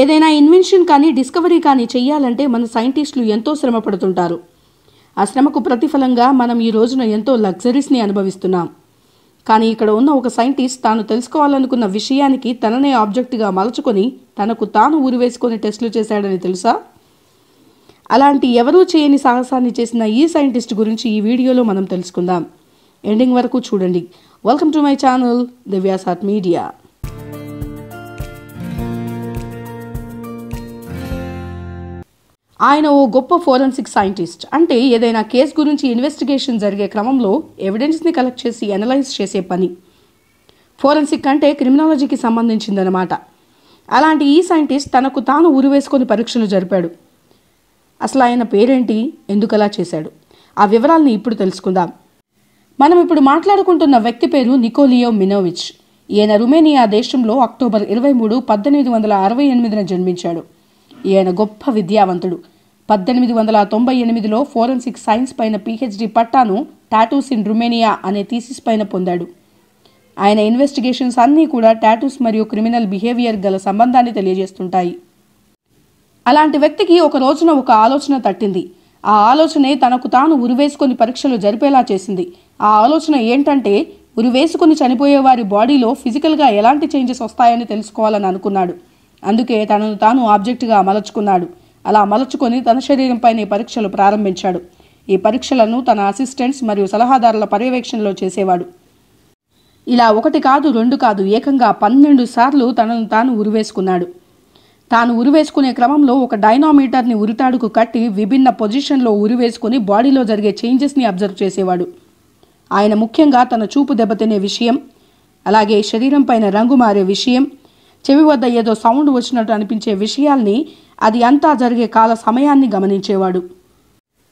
ఏదైనా ఇన్వెన్షన్ కానీ డిస్కవరీ కానీ చేయాలంటే మన సైంటిస్టులు ఎంతో శ్రమ పడుతుంటారు ఆ శ్రమకు ప్రతిఫలంగా మనం ఈ రోజున ఎంతో లగ్జరీస్ని అనుభవిస్తున్నాం కానీ ఇక్కడ ఉన్న ఒక సైంటిస్ట్ తాను తెలుసుకోవాలనుకున్న విషయానికి తననే ఆబ్జెక్ట్గా మలుచుకొని తనకు తాను ఊరివేసుకొని టెస్టులు చేశాడని తెలుసా అలాంటి ఎవరూ చేయని సాహసాన్ని చేసిన ఈ సైంటిస్ట్ గురించి ఈ వీడియోలో మనం తెలుసుకుందాం ఎండింగ్ వరకు చూడండి వెల్కమ్ టు మై ఛానల్ దివ్యాసాత్ మీడియా ఆయన ఓ గొప్ప ఫోరెన్సిక్ సైంటిస్ట్ అంటే ఏదైనా కేసు గురించి ఇన్వెస్టిగేషన్ జరిగే క్రమంలో ఎవిడెన్స్ని కలెక్ట్ చేసి అనలైజ్ చేసే పని ఫోరెన్సిక్ అంటే క్రిమినాలజీకి సంబంధించిందనమాట అలాంటి ఈ సైంటిస్ట్ తనకు తాను ఉరివేసుకొని పరీక్షలు జరిపాడు అసలు ఆయన పేరేంటి ఎందుకలా చేశాడు ఆ వివరాలని ఇప్పుడు తెలుసుకుందాం మనం ఇప్పుడు మాట్లాడుకుంటున్న వ్యక్తి పేరు నికోలియో మినోవిచ్ ఈయన రుమేనియా దేశంలో అక్టోబర్ ఇరవై మూడు పద్దెనిమిది వందల అరవై ఎనిమిదిన జన్మించాడు ఈయన గొప్ప విద్యావంతుడు పద్దెనిమిది వందల తొంభై ఎనిమిదిలో ఫోరెన్సిక్ సైన్స్ పైన పీహెచ్డీ పట్టాను టాటూస్ ఇన్ రుమేనియా అనే థీసిస్ పైన పొందాడు ఆయన ఇన్వెస్టిగేషన్స్ అన్నీ కూడా టాటూస్ మరియు క్రిమినల్ బిహేవియర్ గల సంబంధాన్ని తెలియజేస్తుంటాయి అలాంటి వ్యక్తికి ఒక రోజున ఒక ఆలోచన తట్టింది ఆ ఆలోచనే తనకు తాను ఉరివేసుకొని పరీక్షలు జరిపేలా చేసింది ఆ ఆలోచన ఏంటంటే ఉరివేసుకుని చనిపోయే వారి బాడీలో ఫిజికల్గా ఎలాంటి చేంజెస్ వస్తాయని తెలుసుకోవాలని అనుకున్నాడు అందుకే తనను తాను ఆబ్జెక్టుగా మలచుకున్నాడు అలా మలచుకొని తన శరీరంపైనే పరీక్షలు ప్రారంభించాడు ఈ పరీక్షలను తన అసిస్టెంట్స్ మరియు సలహాదారుల పర్యవేక్షణలో చేసేవాడు ఇలా ఒకటి కాదు రెండు కాదు ఏకంగా పన్నెండు సార్లు తనను తాను ఉరివేసుకున్నాడు తాను ఉరివేసుకునే క్రమంలో ఒక డైనామీటర్ని ఉరితాడుకు కట్టి విభిన్న పొజిషన్లో ఉరివేసుకుని బాడీలో జరిగే చేంజెస్ని అబ్జర్వ్ చేసేవాడు ఆయన ముఖ్యంగా తన చూపు దెబ్బతినే విషయం అలాగే శరీరంపైన రంగు మారే విషయం చెవి వద్ద ఏదో సౌండ్ వచ్చినట్టు అనిపించే విషయాల్ని అది అంతా జరిగే కాల సమయాన్ని గమనించేవాడు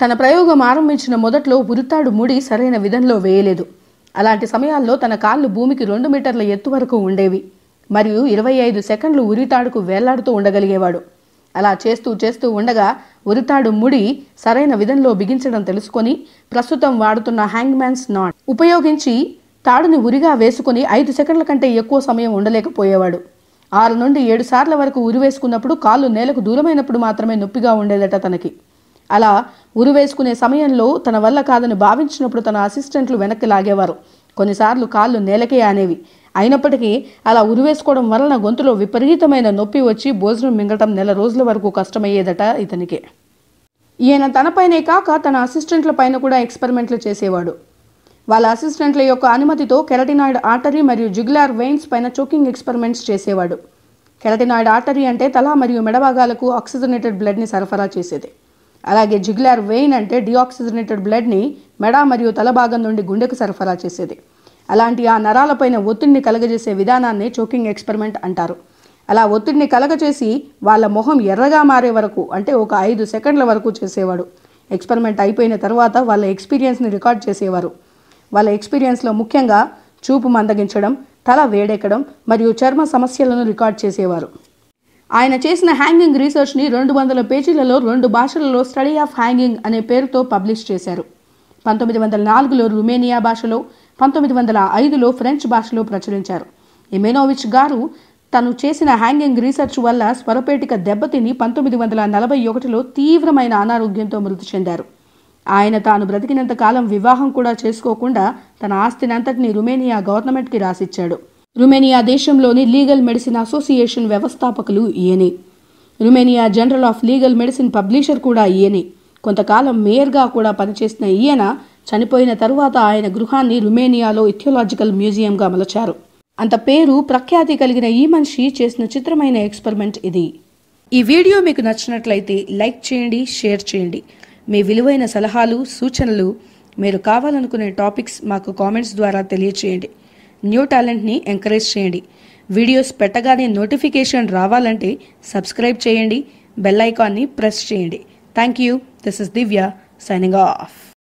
తన ప్రయోగం ఆరంభించిన మొదట్లో ఉరితాడు ముడి సరైన విధంలో వేయలేదు అలాంటి సమయాల్లో తన కాళ్ళు భూమికి రెండు మీటర్ల ఎత్తు వరకు ఉండేవి మరియు ఇరవై ఐదు సెకండ్లు ఉరితాడుకు వేలాడుతూ ఉండగలిగేవాడు అలా చేస్తూ చేస్తూ ఉండగా ఉరితాడు ముడి సరైన విధంలో బిగించడం తెలుసుకొని ప్రస్తుతం వాడుతున్న హ్యాంగ్మ్యాన్స్ నాట్ ఉపయోగించి తాడుని ఉరిగా వేసుకుని ఐదు సెకండ్ల కంటే ఎక్కువ సమయం ఉండలేకపోయేవాడు ఆరు నుండి ఏడు సార్ల వరకు ఉరివేసుకున్నప్పుడు కాళ్ళు నేలకు దూరమైనప్పుడు మాత్రమే నొప్పిగా ఉండేదట తనకి అలా ఉరివేసుకునే సమయంలో తన వల్ల కాదని భావించినప్పుడు తన అసిస్టెంట్లు వెనక్కి లాగేవారు కొన్నిసార్లు కాళ్ళు నేలకే అనేవి అయినప్పటికీ అలా ఉరివేసుకోవడం వలన గొంతులో విపరీతమైన నొప్పి వచ్చి భోజనం మింగటం నెల రోజుల వరకు కష్టమయ్యేదట ఇతనికి ఈయన తనపైనే కాక తన అసిస్టెంట్ల పైన కూడా ఎక్స్పెరిమెంట్లు చేసేవాడు వాళ్ళ అసిస్టెంట్ల యొక్క అనుమతితో కెరటినాయిడ్ ఆర్టరీ మరియు జుగులార్ వెయిన్స్ పైన చోకింగ్ ఎక్స్పెరిమెంట్స్ చేసేవాడు కెరటినాయిడ్ ఆర్టరీ అంటే తల మరియు మెడభాగాలకు ఆక్సిజనేటెడ్ బ్లడ్ని సరఫరా చేసేది అలాగే జిగ్లార్ వెయిన్ అంటే డిఆక్సిజనేటెడ్ బ్లడ్ని మెడ మరియు తల భాగం నుండి గుండెకు సరఫరా చేసేది అలాంటి ఆ నరాలపైన ఒత్తిడిని కలగజేసే విధానాన్ని చోకింగ్ ఎక్స్పెరిమెంట్ అంటారు అలా ఒత్తిడిని కలగచేసి వాళ్ళ మొహం ఎర్రగా మారే వరకు అంటే ఒక ఐదు సెకండ్ల వరకు చేసేవాడు ఎక్స్పెరిమెంట్ అయిపోయిన తర్వాత వాళ్ళ ఎక్స్పీరియన్స్ని రికార్డ్ చేసేవారు వాళ్ళ ఎక్స్పీరియన్స్లో ముఖ్యంగా చూపు మందగించడం తల వేడెక్కడం మరియు చర్మ సమస్యలను రికార్డ్ చేసేవారు ఆయన చేసిన హ్యాంగింగ్ రీసెర్చ్ని రెండు వందల పేజీలలో రెండు భాషలలో స్టడీ ఆఫ్ హ్యాంగింగ్ అనే పేరుతో పబ్లిష్ చేశారు పంతొమ్మిది వందల నాలుగులో రుమేనియా భాషలో పంతొమ్మిది వందల ఐదులో ఫ్రెంచ్ భాషలో ప్రచురించారు ఎమెనోవిచ్ గారు తను చేసిన హ్యాంగింగ్ రీసెర్చ్ వల్ల స్వరపేటిక దెబ్బతిని పంతొమ్మిది వందల నలభై ఒకటిలో తీవ్రమైన అనారోగ్యంతో మృతి చెందారు ఆయన తాను బ్రతికినంత కాలం వివాహం కూడా చేసుకోకుండా తన ఆస్తినంతటిని రుమేనియా గవర్నమెంట్కి రాసిచ్చాడు రుమేనియా దేశంలోని లీగల్ మెడిసిన్ అసోసియేషన్ వ్యవస్థాపకులు ఈయనే Romania journal of legal medicine publisher కూడా ఈయనే కొంతకాలం మేయర్గా కూడా పనిచేసిన ఈయన చనిపోయిన తరువాత ఆయన గృహాన్ని రుమేనియాలో ఇథియోలాజికల్ మ్యూజియంగా మలచారు అంత పేరు ప్రఖ్యాతి కలిగిన ఈ మనిషి చేసిన చిత్రమైన ఎక్స్పెరిమెంట్ ఇది ఈ వీడియో మీకు నచ్చినట్లయితే లైక్ చేయండి షేర్ చేయండి మీ విలువైన సలహాలు సూచనలు మీరు కావాలనుకునే టాపిక్స్ మాకు కామెంట్స్ ద్వారా తెలియచేయండి న్యూ టాలెంట్ని ఎంకరేజ్ చేయండి వీడియోస్ పెట్టగానే నోటిఫికేషన్ రావాలంటే సబ్స్క్రైబ్ చేయండి బెల్ ఐకాన్ని ప్రెస్ చేయండి thank you this is Divya signing of